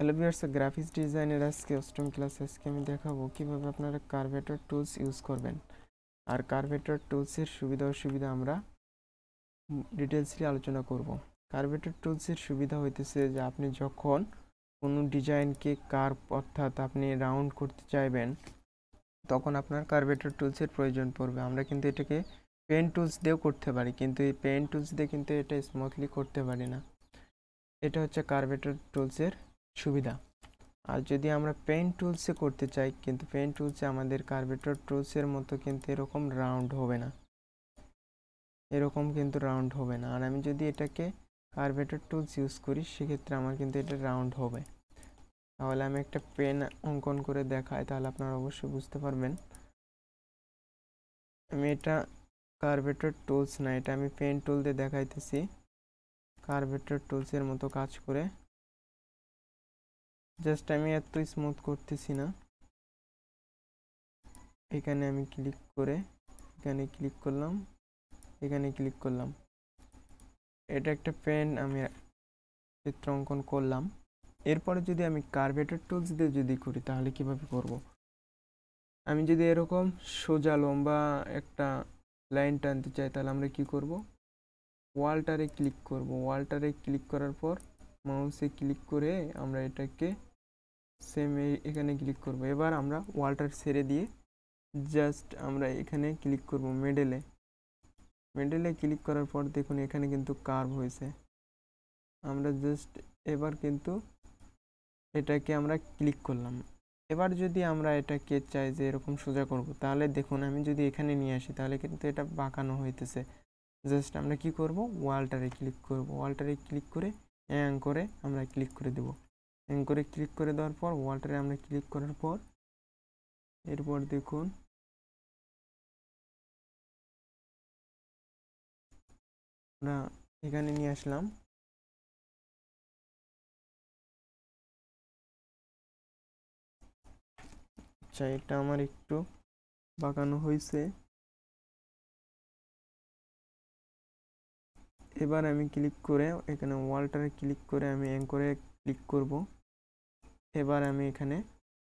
Hello viewers graphics ডিজাইনের আজকে অষ্টম ক্লাস আজকে আমি দেখাবো কীভাবে আপনারা কার্ভেটর টুলস ইউজ করবেন আর কার্ভেটর টুলসের সুবিধা অসুবিধা আমরা ডিটেলসলি আলোচনা করব কার্ভেটর টুলসের সুবিধা হইতেছে যে আপনি যখন কোনো ডিজাইনকে কার্ভ অর্থাৎ আপনি রাউন্ড করতে চাইবেন তখন আপনার কার্ভেটর টুলসের প্রয়োজন পড়বে আমরা কিন্তু এটাকে পেন টুলস দিয়েও করতে পারি কিন্তু এই পেন টুলস দিয়ে কিন্তু এটা স্মুথলি করতে পারি না এটা হচ্ছে কার্ভেটর টুলসের সুবিধা আর যদি আমরা পেন টুলসে করতে চাই কিন্তু পেন টুলসে আমাদের কার্বেটর টুলসের মতো কিন্তু এরকম রাউন্ড হবে না এরকম কিন্তু রাউন্ড হবে না আর আমি যদি এটাকে কার্বেটর টুলস ইউজ করি সেক্ষেত্রে আমার কিন্তু এটা রাউন্ড হবে তাহলে আমি একটা পেন অঙ্কন করে দেখাই তাহলে আপনারা অবশ্যই বুঝতে পারবেন আমি এটা কার্বেটর টুলস না এটা আমি পেন টুল দিয়ে দেখাইতেছি কার্বেটর টুলসের মতো কাজ করে জাস্ট আমি এত স্মুথ করতেছি না এখানে আমি ক্লিক করে এখানে ক্লিক করলাম এখানে ক্লিক করলাম এটা একটা পেন আমি চিত্র অঙ্কন করলাম এরপরে যদি আমি কার্ভেটেড টুলস দিয়ে যদি করি তাহলে কিভাবে করব। আমি যদি এরকম সোজা লম্বা একটা লাইন টানতে চাই তাহলে আমরা কি করব। ওয়ালটারে ক্লিক করব ওয়ালটারে ক্লিক করার পর মাউসে ক্লিক করে আমরা এটাকে সেম এখানে ক্লিক করব এবার আমরা ওয়ালটার সেরে দিয়ে জাস্ট আমরা এখানে ক্লিক করব মেডেলে মেডেলে ক্লিক করার পর দেখুন এখানে কিন্তু কার্ভ হয়েছে আমরা জাস্ট এবার কিন্তু এটাকে আমরা ক্লিক করলাম এবার যদি আমরা এটাকে চাই যে এরকম সোজা করব তাহলে দেখুন আমি যদি এখানে নিয়ে আসি তাহলে কিন্তু এটা বাঁকানো হইতেছে জাস্ট আমরা কি করব ওয়ালটারে ক্লিক করব ওয়ালটারে ক্লিক করে অ্যাং করে আমরা ক্লিক করে দেবো অ্যাঙ্করে ক্লিক করে দেওয়ার পর ওয়াল্টারে আমরা ক্লিক করার পর এরপর দেখুন আমরা এখানে নিয়ে আসলাম আচ্ছা এটা আমার একটু বাঁকানো হয়েছে এবার আমি ক্লিক করে এখানে ওয়ালটারে ক্লিক করে আমি অ্যাঙ্করে ক্লিক করবো এবার আমি এখানে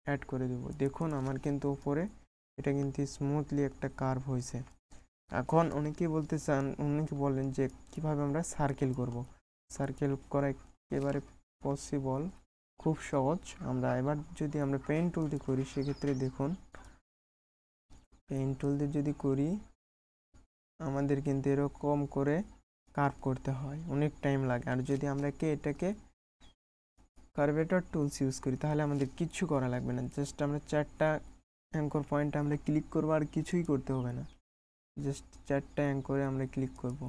অ্যাড করে দেব দেখুন আমার কিন্তু উপরে এটা কিন্তু স্মুথলি একটা কার্ভ হয়েছে এখন অনেকেই বলতে চান অনেকে বলেন যে কিভাবে আমরা সার্কেল করব। সার্কেল করা একেবারে পসিবল খুব সহজ আমরা এবার যদি আমরা পেন টুল দিয়ে করি সেক্ষেত্রে দেখুন পেন টুল দিয়ে যদি করি আমাদের কিন্তু এরকম করে কার্ভ করতে হয় অনেক টাইম লাগে আর যদি আমরা কে এটাকে কার্ভেটর টুলস ইউজ করি তাহলে আমাদের কিচ্ছু করা লাগবে না জাস্ট আমরা চারটা অ্যাঙ্কর পয়েন্ট আমরা ক্লিক করবো আর কিছুই করতে হবে না জাস্ট চারটা অ্যাঙ্করে আমরা ক্লিক করব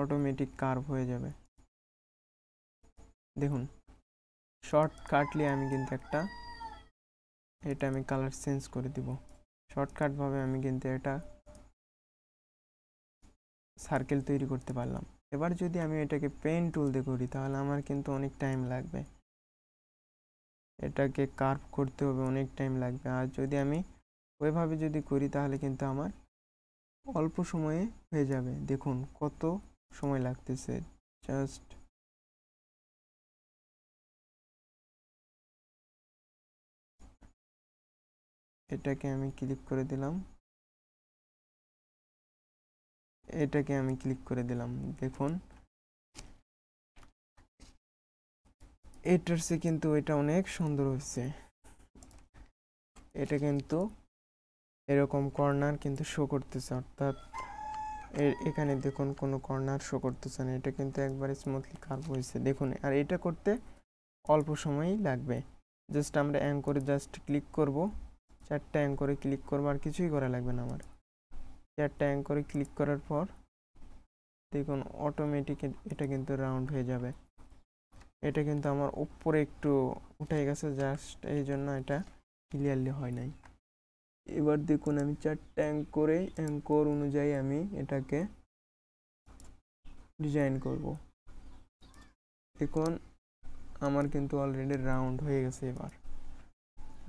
অটোমেটিক কার্ভ হয়ে যাবে দেখুন শর্ট কাটলে আমি কিন্তু একটা এটা আমি কালার চেঞ্জ করে দিব শর্টকাটভাবে আমি কিন্তু এটা সার্কেল তৈরি করতে পারলাম এবার যদি আমি এটাকে পেন টুল দিয়ে করি তাহলে আমার কিন্তু অনেক টাইম লাগবে এটাকে কার্ভ করতে হবে অনেক টাইম লাগবে আর যদি আমি ওইভাবে যদি করি তাহলে কিন্তু আমার অল্প সময়ে হয়ে যাবে দেখুন কত সময় লাগতেছে জাস্ট এটাকে আমি ক্লিক করে দিলাম এটাকে আমি ক্লিক করে দিলাম দেখুন এটার সে কিন্তু এটা অনেক সুন্দর হয়েছে এটা কিন্তু এরকম কর্নার কিন্তু শো করতেছে অর্থাৎ এখানে দেখুন কোনো কর্নার শো করতেছে না এটা কিন্তু একবারে স্মুথলি কার্ভ হয়েছে দেখুন আর এটা করতে অল্প সময়ই লাগবে জাস্ট আমরা অ্যাঙ্করে জাস্ট ক্লিক করব চারটা অ্যাঙ্করে ক্লিক করবো আর কিছুই করা লাগবে না আমার চারটা অ্যাঙ্করে ক্লিক করার পর দেখুন অটোমেটিক এটা কিন্তু রাউন্ড হয়ে যাবে এটা কিন্তু আমার উপরে একটু উঠে গেছে জাস্ট এই জন্য এটা ক্লিয়ারলি হয় নাই এবার দেখুন আমি চারটা অ্যাঙ্করে অ্যাঙ্কর অনুযায়ী আমি এটাকে ডিজাইন করব দেখুন আমার কিন্তু অলরেডি রাউন্ড হয়ে গেছে এবার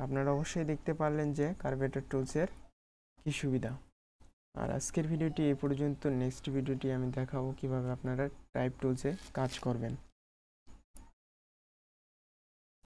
আপনারা অবশ্যই দেখতে পারলেন যে কার্বেটার টুলসের কী সুবিধা আর আজকের ভিডিওটি এ পর্যন্ত নেক্সট ভিডিওটি আমি দেখাবো কিভাবে আপনারা টাইপ টুলসে কাজ করবেন